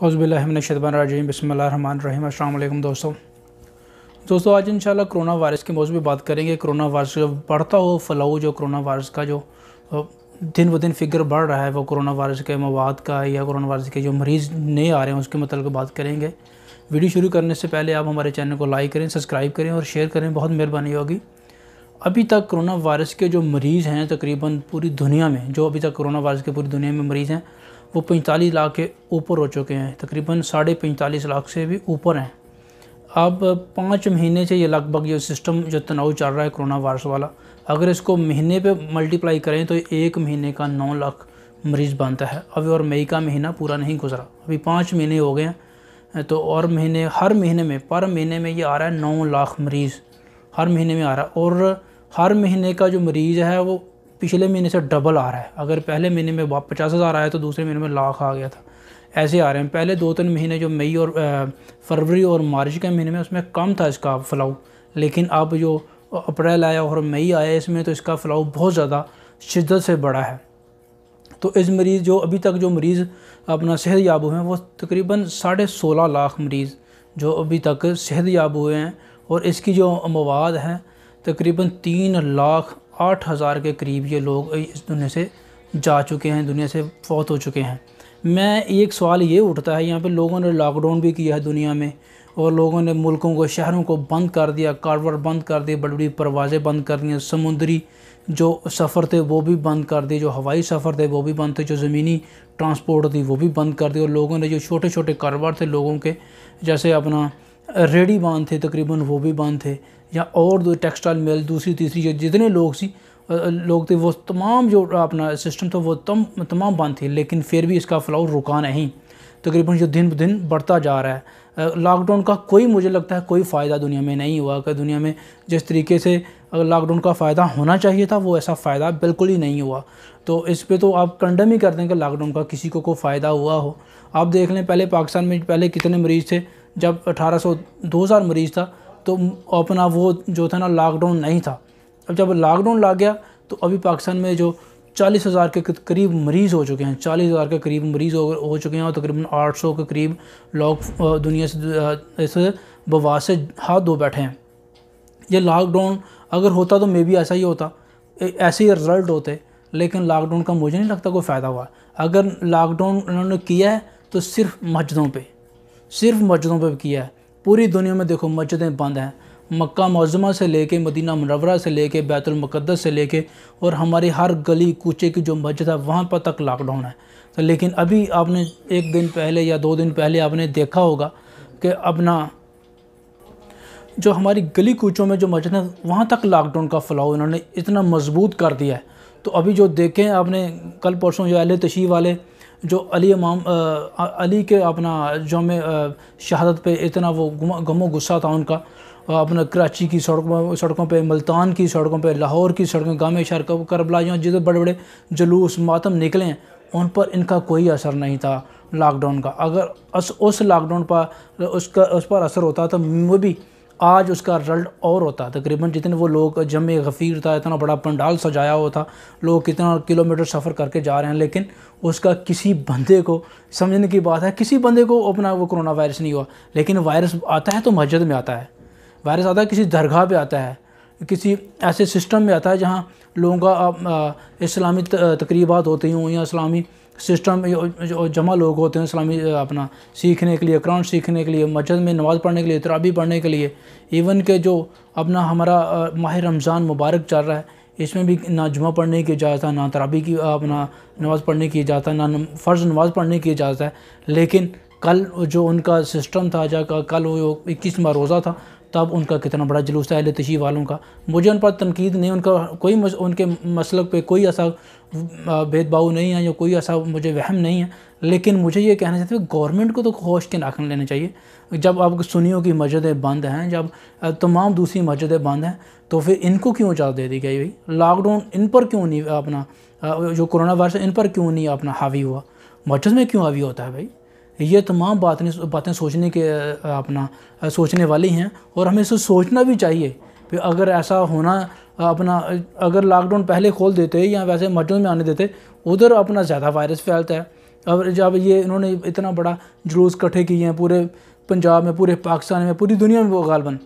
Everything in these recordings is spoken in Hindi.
हौज़बिल्लाशतबानरजीम बसमीम असल दोस्तों दोस्तों आज इंशाल्लाह कोरोना वायरस के मौजूद बात करेंगे कोरोना वायरस जो बढ़ता हो फैलाव जो कोरोना वायरस का जो दिन ब दिन फिगर बढ़ रहा है वो कोरोना वायरस के मवाद का या कोरोना वायरस के जो मरीज़ नए आ रहे हैं उसके मतलब बात करेंगे वीडियो शुरू करने से पहले आप हमारे चैनल को लाइक करें सब्सक्राइब करें और शेयर करें बहुत मेहरबानी होगी अभी तक कोरोना वायरस के जो मरीज़ हैं तकरीबन पूरी दुनिया में जो अभी तक कोरोना वायरस के पूरी दुनिया में मरीज़ हैं वो पैंतालीस लाख के ऊपर हो चुके हैं तकरीबन साढ़े पैंतालीस लाख से भी ऊपर हैं अब पाँच महीने से ये लगभग ये सिस्टम जो तनाव चल रहा है कोरोना वायरस वाला अगर इसको महीने पे मल्टीप्लाई करें तो एक महीने का नौ लाख मरीज़ बनता है अभी और मई का महीना पूरा नहीं गुजरा अभी पाँच महीने हो गए हैं तो और महीने हर महीने में पर महीने में ये आ रहा है नौ लाख मरीज़ हर महीने में आ रहा है और हर महीने का जो मरीज़ है वो पिछले महीने से डबल आ रहा है अगर पहले महीने में पचास हज़ार आया तो दूसरे महीने में लाख आ गया था ऐसे आ रहे हैं पहले दो तीन महीने जो मई और फरवरी और मार्च के महीने में उसमें कम था इसका फ्लाउ लेकिन अब जो अप्रैल आया और मई आया इसमें तो इसका फ्लाउ बहुत ज़्यादा शिद्दत से बढ़ा है तो इस मरीज़ जो अभी तक जो मरीज़ अपना सेहत याब हुए हैं वो तकरीबन साढ़े सोलह लाख मरीज़ जो अभी तक सेहत याब हुए हैं और इसकी जो मवाद हैं तकरीबन तीन लाख आठ हज़ार के करीब ये लोग इस दुनिया से जा चुके हैं दुनिया से फौत हो चुके हैं मैं एक सवाल ये उठता है यहाँ पे लोगों ने लॉकडाउन भी किया है दुनिया में और लोगों ने मुल्कों को शहरों को बंद कर दिया कारोबार बंद कर दिए बड़ी बड़ी परवाज़ें बंद कर दी समुद्री जो सफ़र थे वो भी बंद कर दिए जो हवाई सफ़र थे वो भी बंद थे जो ज़मीनी ट्रांसपोर्ट थी वो भी बंद कर दी और लोगों ने जो छोटे छोटे कारोबार थे लोगों के जैसे अपना रेडी बांध थे तकरीबन वो भी बांध थे या और दो टेक्सटाइल मिल दूसरी तीसरी या जितने लोग सी लोग थे वो तमाम जो अपना सिस्टम था वो तम तमाम बंद थे लेकिन फिर भी इसका फ्लाउ रुका नहीं तकरीबन जो दिन ब दिन बढ़ता जा रहा है लॉकडाउन का कोई मुझे लगता है कोई फ़ायदा दुनिया में नहीं हुआ कि दुनिया में जिस तरीके से लॉकडाउन का फ़ायदा होना चाहिए था वो ऐसा फ़ायदा बिल्कुल ही नहीं हुआ तो इस पर तो आप कंडम ही कर दें कि लॉकडाउन का किसी को कोई फ़ायदा हुआ हो आप देख लें पहले पाकिस्तान में पहले कितने मरीज़ थे जब 1800 हज़ार मरीज था तो अपना वो जो था ना लॉकडाउन नहीं था अब जब लॉकडाउन लग गया तो अभी पाकिस्तान में जो चालीस हज़ार के करीब मरीज़ हो चुके हैं चालीस हज़ार के करीब मरीज़ हो, हो चुके हैं और तकरीबन आठ सौ के करीब लोग दुनिया से इस बवा से हाथ धो बैठे हैं ये लॉकडाउन अगर होता तो मे भी ऐसा ही होता ऐसे ही रिज़ल्ट होते लेकिन लॉकडाउन का मुझे नहीं लगता कोई फ़ायदा हुआ अगर लॉकडाउन उन्होंने किया है तो सिर्फ मस्जिदों पर सिर्फ मस्जिदों पर किया है पूरी दुनिया में देखो मस्जिदें बंद हैं मक्का मौजमा से लेके मदीना मनवरा से लेके बैतुलमक़दस से लेके और हमारी हर गली कूचे की जो मस्जिद है वहाँ पर तक लॉकडाउन है तो लेकिन अभी आपने एक दिन पहले या दो दिन पहले आपने देखा होगा कि अपना जो हमारी गली कूचों में जो मस्जिद है वहाँ तक लॉकडाउन का फैलाव इन्होंने इतना मजबूत कर दिया है तो अभी जो देखें आपने कल परसों जो अहल तशी वाले जो अली इमाम अली के अपना में शहादत पे इतना वो गमो गुस्सा था उनका अपना कराची की सड़कों सड़कों पे मुल्तान की सड़कों पे लाहौर की सड़कों गामे शहर करबला जो जितने बड़े बड़े जुलूस मातम निकले हैं उन पर इनका कोई असर नहीं था लॉकडाउन का अगर उस लॉकडाउन पर उसका उस पर असर होता तो वो भी आज उसका रिजल्ट और होता तकरीबन जितने वो लोग जमे गफ़ीर था इतना बड़ा पंडाल सजाया हुआ था लोग कितना किलोमीटर सफ़र करके जा रहे हैं लेकिन उसका किसी बंदे को समझने की बात है किसी बंदे को अपना वो कोरोना वायरस नहीं हुआ लेकिन वायरस आता है तो मस्जिद में आता है वायरस आता है किसी दरगाह पर आता है किसी ऐसे सिस्टम में आता है जहाँ लोगों का इस्लामी तकरीबा होती हों या इस्लामी सिस्टम जमा लोग होते हैं इस्लामी अपना सीखने के लिए क्रांत सीखने के लिए मस्जिद में नमाज़ पढ़ने के लिए तराबी पढ़ने के लिए इवन के जो अपना हमारा माह रमज़ान मुबारक चल रहा है इसमें भी ना जुमा पढ़ने की इजाज़त है ना तराबी की अपना नमाज़ पढ़ने की इजाज़त है ना फ़र्ज़ नमाज़ पढ़ने की इजाज़त है लेकिन कल जो उनका सिस्टम था जहाँ कल वो इक्कीसवा रोज़ा था तब उनका कितना बड़ा जुलूस था अहल तशी वालों का मुझे उन पर तनकीद नहीं उनका कोई मस, उनके मसलक पे कोई ऐसा भेदभाव नहीं है या कोई ऐसा मुझे वहम नहीं है लेकिन मुझे ये कहना चाहते हैं गवर्नमेंट को तो खोश के नाखन लेना चाहिए जब आप सुनियों की मस्जिदें बंद हैं जब तमाम दूसरी मस्जिदें बंद हैं तो फिर इनको क्यों इजाज़त दे दी गई भाई लॉकडाउन इन पर क्यों नहीं अपना जो कोरोना वायरस इन पर क्यों नहीं अपना हावी हुआ मस्जिद में क्यों हावी होता है भाई ये तमाम बातें बातें सोचने के अपना सोचने वाली हैं और हमें इसे सोचना भी चाहिए कि अगर ऐसा होना अपना अगर लॉकडाउन पहले खोल देते या वैसे इमरजेंसी में आने देते उधर अपना ज़्यादा वायरस फैलता है और जब ये इन्होंने इतना बड़ा जुलूस इकट्ठे किए हैं पूरे पंजाब में पूरे पाकिस्तान में पूरी दुनिया में वो गालबन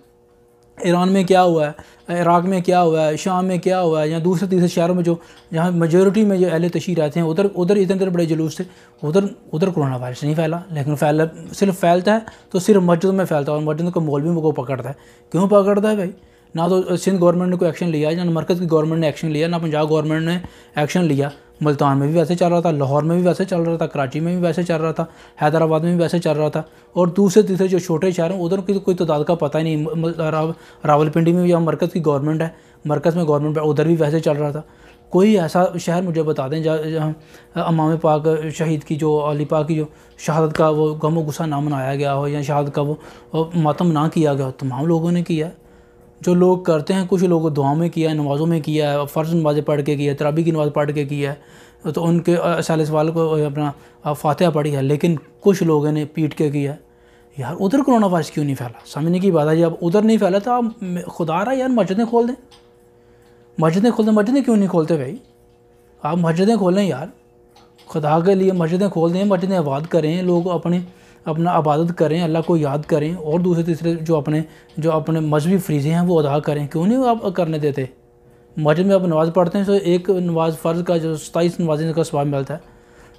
ईरान में क्या हुआ है इराक़ में क्या हुआ है शाम में क्या हुआ है या दूसरे तीसरे शहरों में जो जहाँ मेजोरिटी में जो अहले तशीर रहते हैं उधर उधर इतने उधर बड़े जुलूस थे उधर उधर कोरोना वायरस नहीं फैला लेकिन फैल सिर्फ फैलता है तो सिर्फ मस्जिदों में फैलता है और मस्जिद मोल भी को पकड़ता है क्यों पकड़ता है भाई ना तो सिंध गवर्नमेंट ने कोई एक्शन लिया ना मरकज़ की गवर्नमेंट ने एक्शन लिया ना पंजाब गवर्नमेंट ने एक्शन लिया मुल्तान में भी वैसे चल रहा था लाहौर में भी वैसे चल रहा था कराची में भी वैसे चल रहा था हैदराबाद में भी वैसे चल रहा था और दूसरे तीसरे जो छोटे शहर हैं उधर की कोई तो तादाद का पता ही नहीं राव, रावलपिंडी में भी मरकज़ की गवर्नमेंट है मरकज़ में गवर्नमेंट उधर भी वैसे चल रहा था कोई ऐसा शहर मुझे बता दें जहाँ जहाँ अमाम पाक शहीद की जो अली पाक की जो शहादत का वो गम व गुस्सा ना मनाया गया हो या शहादत का वो मातम ना किया गया हो तमाम लोगों ने किया जो लोग करते हैं कुछ लोगों दुआ में किया है नमाज़ों में किया है फ़र्ज़ नमाज़ें पढ़ के किया है तराबी की नमाज़ पढ़ के किया है तो उनके साल सवाल को अपना फातह पढ़ी है लेकिन कुछ लोगों ने पीट के किया है यार उधर कोरोना वायरस क्यों नहीं फैला समझने की बात है जब उधर नहीं फैला तो आप खुदा रहा यार मस्जिदें खोल दें मस्जिदें खोल दें मस्जिदें क्यों नहीं खोलते भाई आप मस्जिदें खोलें यार खुदा के लिए मस्जिदें खोल दें मस्जिदें आबाद करें लोग अपने अपना इबादत करें अल्लाह को याद करें और दूसरे तीसरे जो अपने जो अपने मजहबी फरीज़े हैं वो अदा करें क्यों नहीं आप करने देते मस्जिद में आप नमाज़ पढ़ते हैं तो एक नमाज फ़र्ज़ का जो सताईस नमाजें का स्वाब मिलता है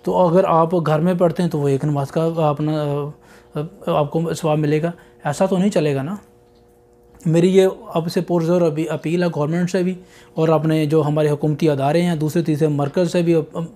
तो अगर आप घर में पढ़ते हैं तो वो एक नमाज का अपना आपको स्वाब मिलेगा ऐसा तो नहीं चलेगा ना मेरी ये अब से पुरजोर अभी अपील है गवर्नमेंट से भी और अपने जो हमारे हुकूमती अदारे हैं दूसरे तीसरे मरकज़ से भी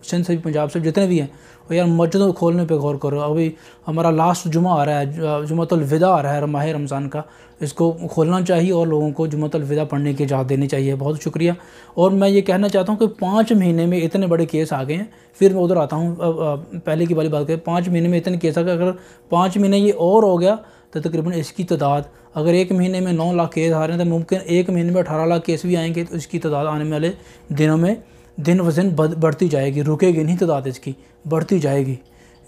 सिंध से भी पंजाब से जितने भी हैं और यार मस्जिदों को खोलने पे गौर करो अभी हमारा लास्ट जुमा आ रहा है जुमतलविदा आ रहा है माह रमज़ान का इसको खोलना चाहिए और लोगों को जुमतलविदा पढ़ने की इजाज़त देनी चाहिए बहुत शुक्रिया और मैं ये कहना चाहता हूँ कि पाँच महीने में इतने बड़े केस आ गए हैं फिर मैं उधर आता हूँ पहले की वाली बात करें पाँच महीने में इतने केस आ गए अगर पाँच महीने ये और हो गया तो तकरीबन इसकी तादाद अगर एक महीने में नौ लाख केस आ रहे हैं तो मुमकिन एक महीने में अठारह लाख केस भी आएंगे तो इसकी तादाद आने वाले दिनों में दिन ब दिन बढ़ती जाएगी रुकेगी नहीं तादाद इसकी बढ़ती जाएगी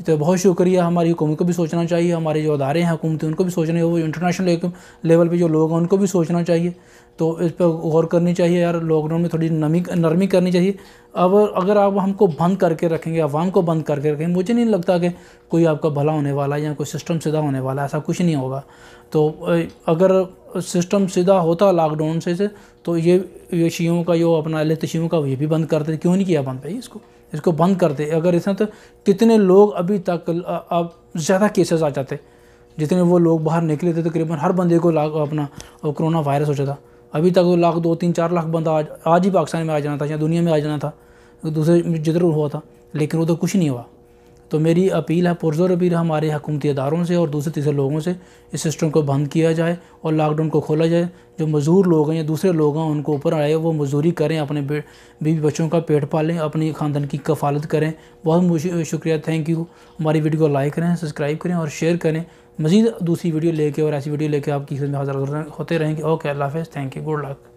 तो बहुत शुक्रिया हमारी हुकूमत को भी सोचना चाहिए हमारे जो अदारे हैं हुकूमती उनको भी सोचना चाहिए वो इंटरनेशनल लेवल पे जो लोग हैं उनको भी सोचना चाहिए तो इस पर गौर करनी चाहिए यार लॉकडाउन में थोड़ी नमी नरमी करनी चाहिए अब अगर आप हमको बंद करके रखेंगे अवाम को बंद करके रखेंगे मुझे नहीं लगता कि कोई आपका भला होने वाला है या कोई सिस्टम सीधा होने वाला ऐसा कुछ नहीं होगा तो अगर सिस्टम सीधा होता लॉकडाउन से, से तो ये ये शीयों का जो अपना लेते तशीयों का ये भी बंद करते क्यों नहीं किया बंद भाई इसको इसको बंद कर दे अगर इसमें तो कितने लोग अभी तक अब ज़्यादा केसेस आ जाते जितने वो लोग बाहर निकले थे तकरीबन तो हर बंदे को लाख अपना कोरोना वायरस हो जाता अभी तक वो तो लाख दो तीन चार लाख बंदा आज आज ही पाकिस्तान में आ जाना था या दुनिया में आ जाना था दूसरे जिधर हुआ था लेकिन उधर कुछ नहीं हुआ तो मेरी अपील है पुरजोर अपील हमारे हकूमती इदारों से और दूसरे तीसरे लोगों से इस सिस्टम को बंद किया जाए और लॉकडाउन को खोला जाए जो मज़दूर लोग हैं या दूसरे लोग हैं उनको ऊपर आए वो मज़दूरी करें अपने बीवी बच्चों का पेट पालें अपनी ख़ानदान की कफालत करें बहुत शुक्रिया थैंक यू हमारी वीडियो को लाइक करें सब्सक्राइब करें और शेयर करें मज़ीद दूसरी वीडियो लेके और ऐसी वीडियो लेके आपकी में हाजिर होते रहेंगे ओके अल्लाह हाफ़ थैंक यू गुड लक